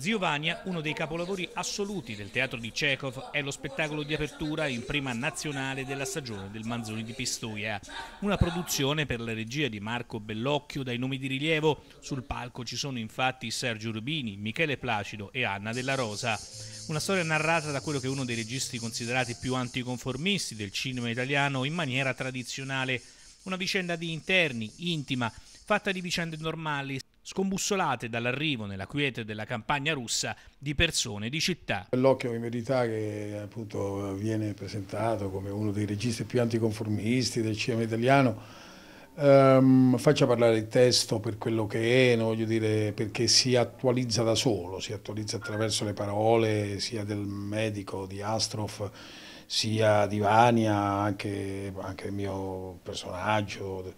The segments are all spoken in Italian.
Zio Vania, uno dei capolavori assoluti del teatro di Chekhov, è lo spettacolo di apertura in prima nazionale della stagione del Manzoni di Pistoia. Una produzione per la regia di Marco Bellocchio dai nomi di rilievo. Sul palco ci sono infatti Sergio Rubini, Michele Placido e Anna Della Rosa. Una storia narrata da quello che è uno dei registi considerati più anticonformisti del cinema italiano in maniera tradizionale. Una vicenda di interni, intima, fatta di vicende normali, scombussolate dall'arrivo nella quiete della campagna russa di persone di città. L'occhio in verità che appunto viene presentato come uno dei registi più anticonformisti del cinema italiano Um, faccia parlare il testo per quello che è, no? voglio dire, perché si attualizza da solo, si attualizza attraverso le parole sia del medico di Astrof, sia di Vania, anche, anche il mio personaggio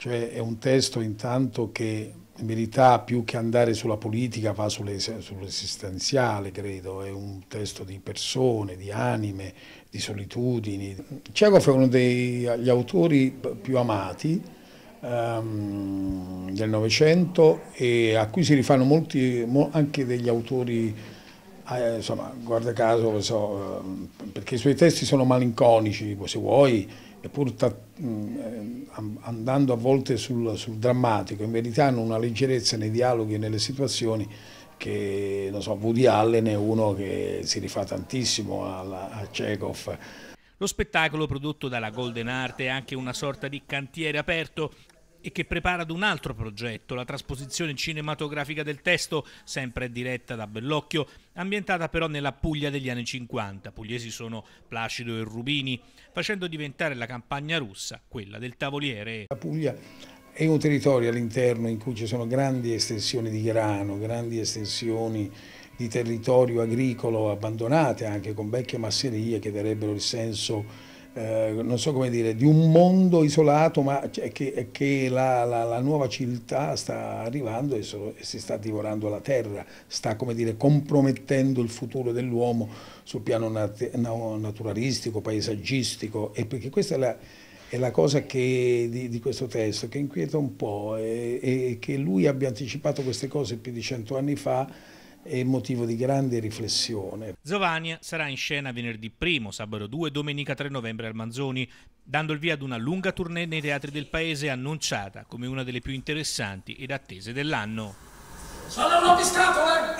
cioè è un testo intanto che in verità più che andare sulla politica va sull'esistenziale, credo, è un testo di persone, di anime, di solitudini. Ciago è uno degli autori più amati um, del Novecento e a cui si rifanno molti, anche degli autori Ah, eh, insomma, guarda caso, so, ehm, perché i suoi testi sono malinconici, se vuoi, e pur mm, eh, andando a volte sul, sul, drammatico, in verità hanno una leggerezza nei dialoghi e nelle situazioni che, non so, Woody Allen è uno che si rifà tantissimo alla, a Chekhov. Lo spettacolo prodotto dalla Golden Art è anche una sorta di cantiere aperto e che prepara ad un altro progetto, la trasposizione cinematografica del testo, sempre diretta da Bellocchio, ambientata però nella Puglia degli anni 50. Pugliesi sono Placido e Rubini, facendo diventare la campagna russa quella del tavoliere. La Puglia è un territorio all'interno in cui ci sono grandi estensioni di grano, grandi estensioni di territorio agricolo abbandonate anche con vecchie masserie che darebbero il senso eh, non so come dire, di un mondo isolato ma che, che la, la, la, nuova civiltà sta arrivando e, so, e, si sta divorando la terra, sta come dire compromettendo il futuro dell'uomo sul piano nat naturalistico, paesaggistico e perché questa è la, è la cosa che, di, di, questo testo che inquieta un po' e, e che lui abbia anticipato queste cose più di cento anni fa è motivo di grande riflessione. Zovania sarà in scena venerdì 1, sabato 2 e domenica 3 novembre al Manzoni, dando il via ad una lunga tournée nei teatri del paese annunciata come una delle più interessanti ed attese dell'anno. Sono un pistato, eh!